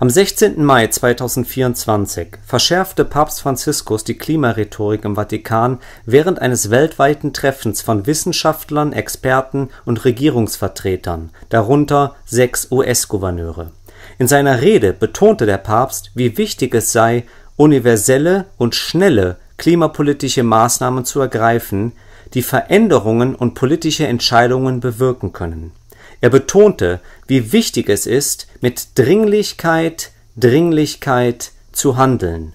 Am 16. Mai 2024 verschärfte Papst Franziskus die Klimarhetorik im Vatikan während eines weltweiten Treffens von Wissenschaftlern, Experten und Regierungsvertretern, darunter sechs US-Gouverneure. In seiner Rede betonte der Papst, wie wichtig es sei, universelle und schnelle klimapolitische Maßnahmen zu ergreifen, die Veränderungen und politische Entscheidungen bewirken können er betonte, wie wichtig es ist, mit Dringlichkeit, Dringlichkeit zu handeln.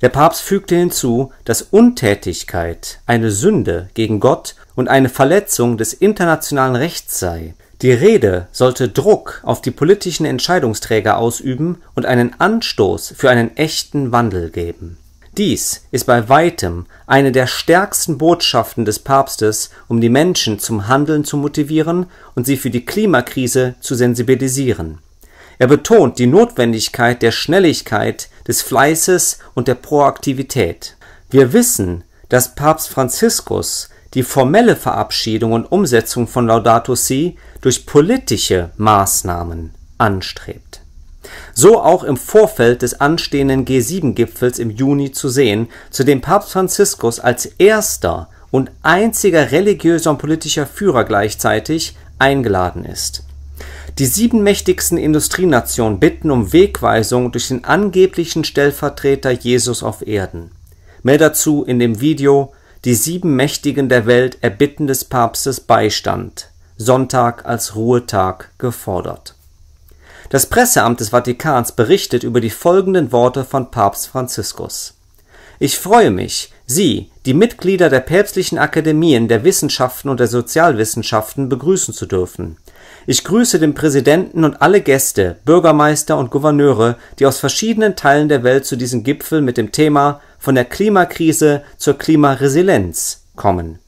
Der Papst fügte hinzu, dass Untätigkeit eine Sünde gegen Gott und eine Verletzung des internationalen Rechts sei. Die Rede sollte Druck auf die politischen Entscheidungsträger ausüben und einen Anstoß für einen echten Wandel geben dies ist bei weitem eine der stärksten Botschaften des Papstes, um die Menschen zum Handeln zu motivieren und sie für die Klimakrise zu sensibilisieren. Er betont die Notwendigkeit der Schnelligkeit, des Fleißes und der Proaktivität. Wir wissen, dass Papst Franziskus die formelle Verabschiedung und Umsetzung von Laudato Si durch politische Maßnahmen anstrebt so auch im Vorfeld des anstehenden G7-Gipfels im Juni zu sehen, zu dem Papst Franziskus als erster und einziger religiöser und politischer Führer gleichzeitig eingeladen ist. Die sieben mächtigsten Industrienationen bitten um Wegweisung durch den angeblichen Stellvertreter Jesus auf Erden. Mehr dazu in dem Video Die sieben Mächtigen der Welt erbitten des Papstes Beistand. Sonntag als Ruhetag gefordert. Das Presseamt des Vatikans berichtet über die folgenden Worte von Papst Franziskus: Ich freue mich, Sie, die Mitglieder der päpstlichen Akademien der Wissenschaften und der Sozialwissenschaften, begrüßen zu dürfen. Ich grüße den Präsidenten und alle Gäste, Bürgermeister und Gouverneure, die aus verschiedenen Teilen der Welt zu diesem Gipfel mit dem Thema Von der Klimakrise zur Klimaresilienz kommen.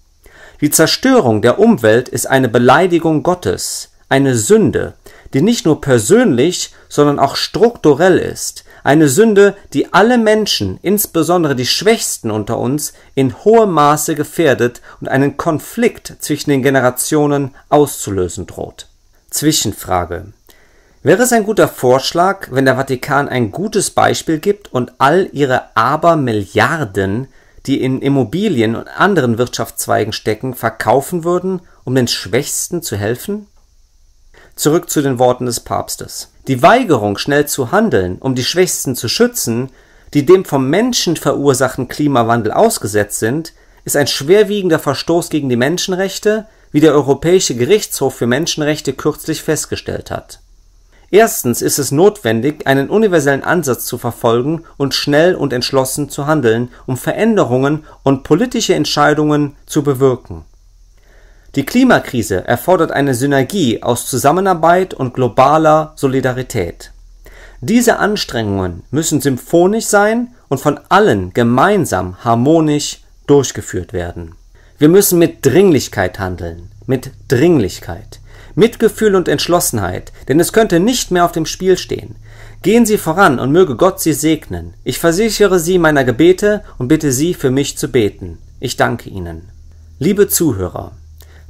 Die Zerstörung der Umwelt ist eine Beleidigung Gottes, eine Sünde die nicht nur persönlich, sondern auch strukturell ist, eine Sünde, die alle Menschen, insbesondere die Schwächsten unter uns, in hohem Maße gefährdet und einen Konflikt zwischen den Generationen auszulösen droht. Zwischenfrage. Wäre es ein guter Vorschlag, wenn der Vatikan ein gutes Beispiel gibt und all ihre Abermilliarden, die in Immobilien und anderen Wirtschaftszweigen stecken, verkaufen würden, um den Schwächsten zu helfen? Zurück zu den Worten des Papstes. Die Weigerung, schnell zu handeln, um die Schwächsten zu schützen, die dem vom Menschen verursachten Klimawandel ausgesetzt sind, ist ein schwerwiegender Verstoß gegen die Menschenrechte, wie der Europäische Gerichtshof für Menschenrechte kürzlich festgestellt hat. Erstens ist es notwendig, einen universellen Ansatz zu verfolgen und schnell und entschlossen zu handeln, um Veränderungen und politische Entscheidungen zu bewirken. Die Klimakrise erfordert eine Synergie aus Zusammenarbeit und globaler Solidarität. Diese Anstrengungen müssen symphonisch sein und von allen gemeinsam harmonisch durchgeführt werden. Wir müssen mit Dringlichkeit handeln, mit Dringlichkeit, Mitgefühl und Entschlossenheit, denn es könnte nicht mehr auf dem Spiel stehen. Gehen Sie voran und möge Gott Sie segnen. Ich versichere Sie meiner Gebete und bitte Sie für mich zu beten. Ich danke Ihnen. Liebe Zuhörer,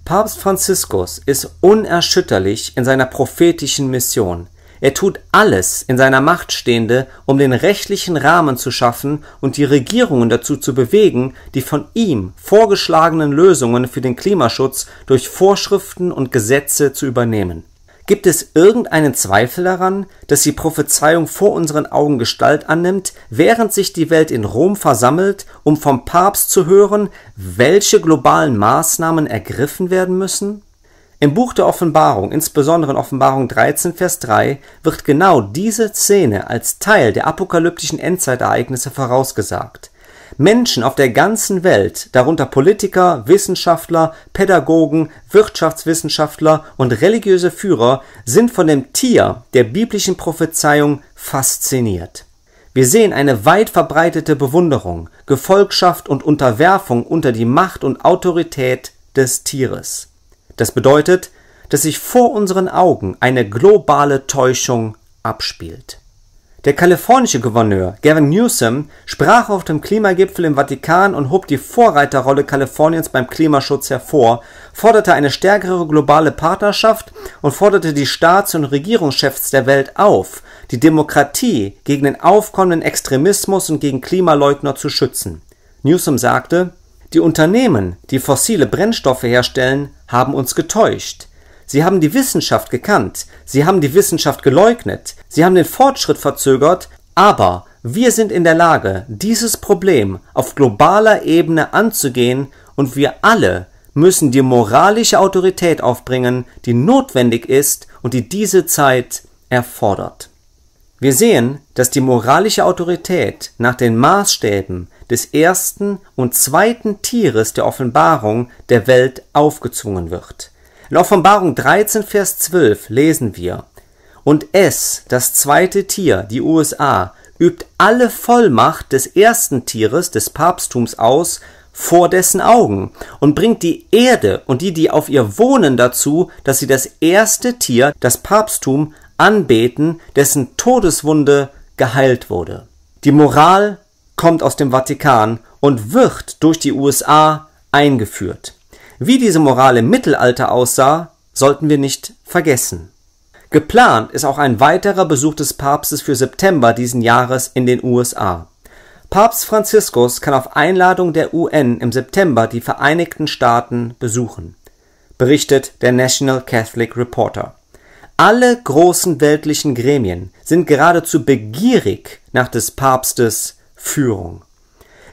Papst Franziskus ist unerschütterlich in seiner prophetischen Mission. Er tut alles in seiner Macht Stehende, um den rechtlichen Rahmen zu schaffen und die Regierungen dazu zu bewegen, die von ihm vorgeschlagenen Lösungen für den Klimaschutz durch Vorschriften und Gesetze zu übernehmen Gibt es irgendeinen Zweifel daran, dass die Prophezeiung vor unseren Augen Gestalt annimmt, während sich die Welt in Rom versammelt, um vom Papst zu hören, welche globalen Maßnahmen ergriffen werden müssen? Im Buch der Offenbarung, insbesondere in Offenbarung 13, Vers 3, wird genau diese Szene als Teil der apokalyptischen Endzeitereignisse vorausgesagt Menschen auf der ganzen Welt, darunter Politiker, Wissenschaftler, Pädagogen, Wirtschaftswissenschaftler und religiöse Führer, sind von dem Tier der biblischen Prophezeiung fasziniert. Wir sehen eine weit verbreitete Bewunderung, Gefolgschaft und Unterwerfung unter die Macht und Autorität des Tieres. Das bedeutet, dass sich vor unseren Augen eine globale Täuschung abspielt. Der kalifornische Gouverneur Gavin Newsom sprach auf dem Klimagipfel im Vatikan und hob die Vorreiterrolle Kaliforniens beim Klimaschutz hervor, forderte eine stärkere globale Partnerschaft und forderte die Staats- und Regierungschefs der Welt auf, die Demokratie gegen den aufkommenden Extremismus und gegen Klimaleugner zu schützen. Newsom sagte, die Unternehmen, die fossile Brennstoffe herstellen, haben uns getäuscht. Sie haben die Wissenschaft gekannt, sie haben die Wissenschaft geleugnet, sie haben den Fortschritt verzögert, aber wir sind in der Lage, dieses Problem auf globaler Ebene anzugehen und wir alle müssen die moralische Autorität aufbringen, die notwendig ist und die diese Zeit erfordert. Wir sehen, dass die moralische Autorität nach den Maßstäben des ersten und zweiten Tieres der Offenbarung der Welt aufgezwungen wird. In Offenbarung 13, Vers 12 lesen wir, Und es, das zweite Tier, die USA, übt alle Vollmacht des ersten Tieres, des Papsttums aus, vor dessen Augen und bringt die Erde und die, die auf ihr wohnen, dazu, dass sie das erste Tier, das Papsttum, anbeten, dessen Todeswunde geheilt wurde. Die Moral kommt aus dem Vatikan und wird durch die USA eingeführt. Wie diese Moral im Mittelalter aussah, sollten wir nicht vergessen. Geplant ist auch ein weiterer Besuch des Papstes für September diesen Jahres in den USA. Papst Franziskus kann auf Einladung der UN im September die Vereinigten Staaten besuchen, berichtet der National Catholic Reporter. Alle großen weltlichen Gremien sind geradezu begierig nach des Papstes Führung.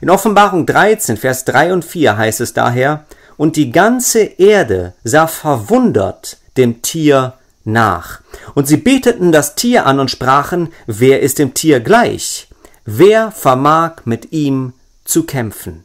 In Offenbarung 13, Vers 3 und 4 heißt es daher, und die ganze Erde sah verwundert dem Tier nach. Und sie beteten das Tier an und sprachen, wer ist dem Tier gleich? Wer vermag mit ihm zu kämpfen?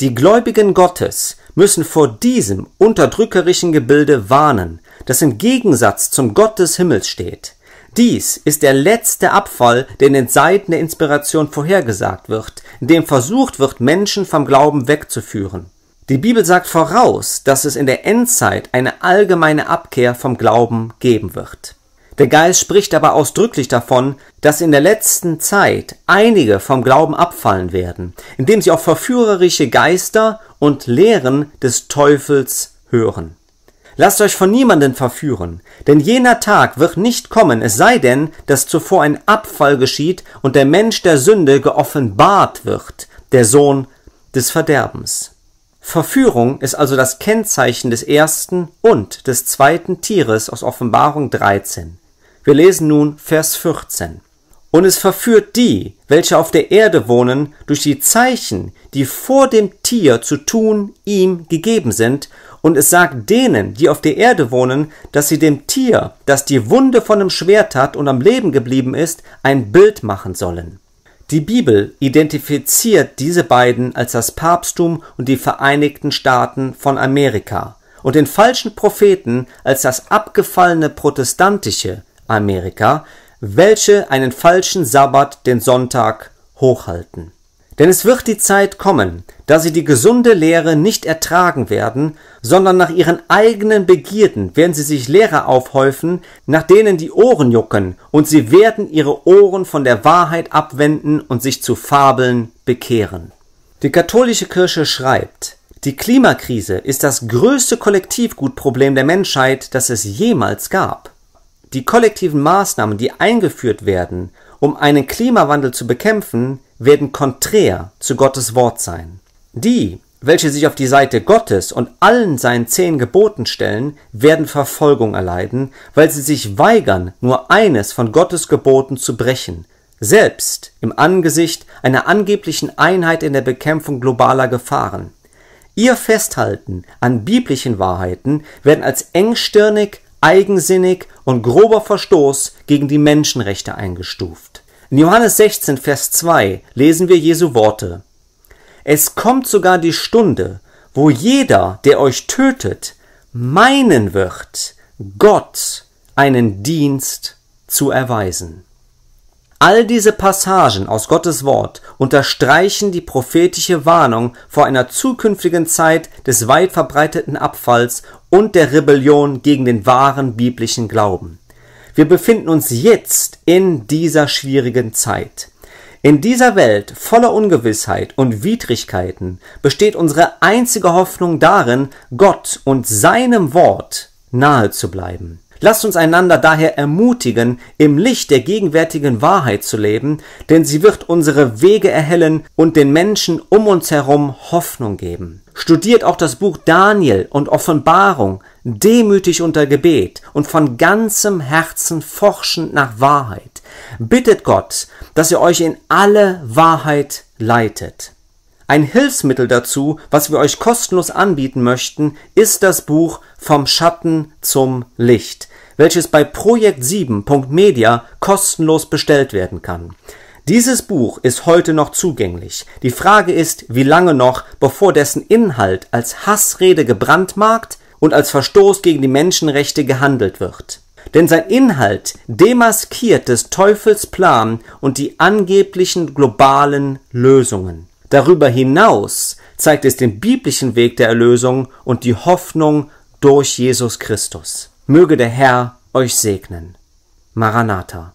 Die Gläubigen Gottes müssen vor diesem unterdrückerischen Gebilde warnen, das im Gegensatz zum Gott des Himmels steht. Dies ist der letzte Abfall, der in den Seiten der Inspiration vorhergesagt wird, in dem versucht wird, Menschen vom Glauben wegzuführen. Die Bibel sagt voraus, dass es in der Endzeit eine allgemeine Abkehr vom Glauben geben wird. Der Geist spricht aber ausdrücklich davon, dass in der letzten Zeit einige vom Glauben abfallen werden, indem sie auf verführerische Geister und Lehren des Teufels hören. Lasst euch von niemanden verführen, denn jener Tag wird nicht kommen, es sei denn, dass zuvor ein Abfall geschieht und der Mensch der Sünde geoffenbart wird, der Sohn des Verderbens. Verführung ist also das Kennzeichen des ersten und des zweiten Tieres aus Offenbarung 13. Wir lesen nun Vers 14. Und es verführt die, welche auf der Erde wohnen, durch die Zeichen, die vor dem Tier zu tun ihm gegeben sind, und es sagt denen, die auf der Erde wohnen, dass sie dem Tier, das die Wunde von dem Schwert hat und am Leben geblieben ist, ein Bild machen sollen. Die Bibel identifiziert diese beiden als das Papsttum und die Vereinigten Staaten von Amerika und den falschen Propheten als das abgefallene protestantische Amerika, welche einen falschen Sabbat, den Sonntag, hochhalten denn es wird die Zeit kommen, da sie die gesunde Lehre nicht ertragen werden, sondern nach ihren eigenen Begierden werden sie sich Lehrer aufhäufen, nach denen die Ohren jucken, und sie werden ihre Ohren von der Wahrheit abwenden und sich zu Fabeln bekehren. Die katholische Kirche schreibt, die Klimakrise ist das größte Kollektivgutproblem der Menschheit, das es jemals gab. Die kollektiven Maßnahmen, die eingeführt werden, um einen Klimawandel zu bekämpfen, werden konträr zu Gottes Wort sein. Die, welche sich auf die Seite Gottes und allen seinen zehn Geboten stellen, werden Verfolgung erleiden, weil sie sich weigern, nur eines von Gottes Geboten zu brechen, selbst im Angesicht einer angeblichen Einheit in der Bekämpfung globaler Gefahren. Ihr Festhalten an biblischen Wahrheiten werden als engstirnig, eigensinnig und grober Verstoß gegen die Menschenrechte eingestuft. In Johannes 16, Vers 2 lesen wir Jesu Worte. Es kommt sogar die Stunde, wo jeder, der euch tötet, meinen wird, Gott einen Dienst zu erweisen. All diese Passagen aus Gottes Wort unterstreichen die prophetische Warnung vor einer zukünftigen Zeit des weit verbreiteten Abfalls und der Rebellion gegen den wahren biblischen Glauben. Wir befinden uns jetzt in dieser schwierigen Zeit. In dieser Welt voller Ungewissheit und Widrigkeiten besteht unsere einzige Hoffnung darin, Gott und seinem Wort nahe zu bleiben. Lasst uns einander daher ermutigen, im Licht der gegenwärtigen Wahrheit zu leben, denn sie wird unsere Wege erhellen und den Menschen um uns herum Hoffnung geben. Studiert auch das Buch Daniel und Offenbarung, demütig unter Gebet und von ganzem Herzen forschend nach Wahrheit. Bittet Gott, dass er euch in alle Wahrheit leitet. Ein Hilfsmittel dazu, was wir euch kostenlos anbieten möchten, ist das Buch Vom Schatten zum Licht, welches bei projekt7.media kostenlos bestellt werden kann. Dieses Buch ist heute noch zugänglich. Die Frage ist, wie lange noch, bevor dessen Inhalt als Hassrede gebrandmarkt, und als Verstoß gegen die Menschenrechte gehandelt wird. Denn sein Inhalt demaskiert des Teufels Plan und die angeblichen globalen Lösungen. Darüber hinaus zeigt es den biblischen Weg der Erlösung und die Hoffnung durch Jesus Christus. Möge der Herr euch segnen. Maranatha.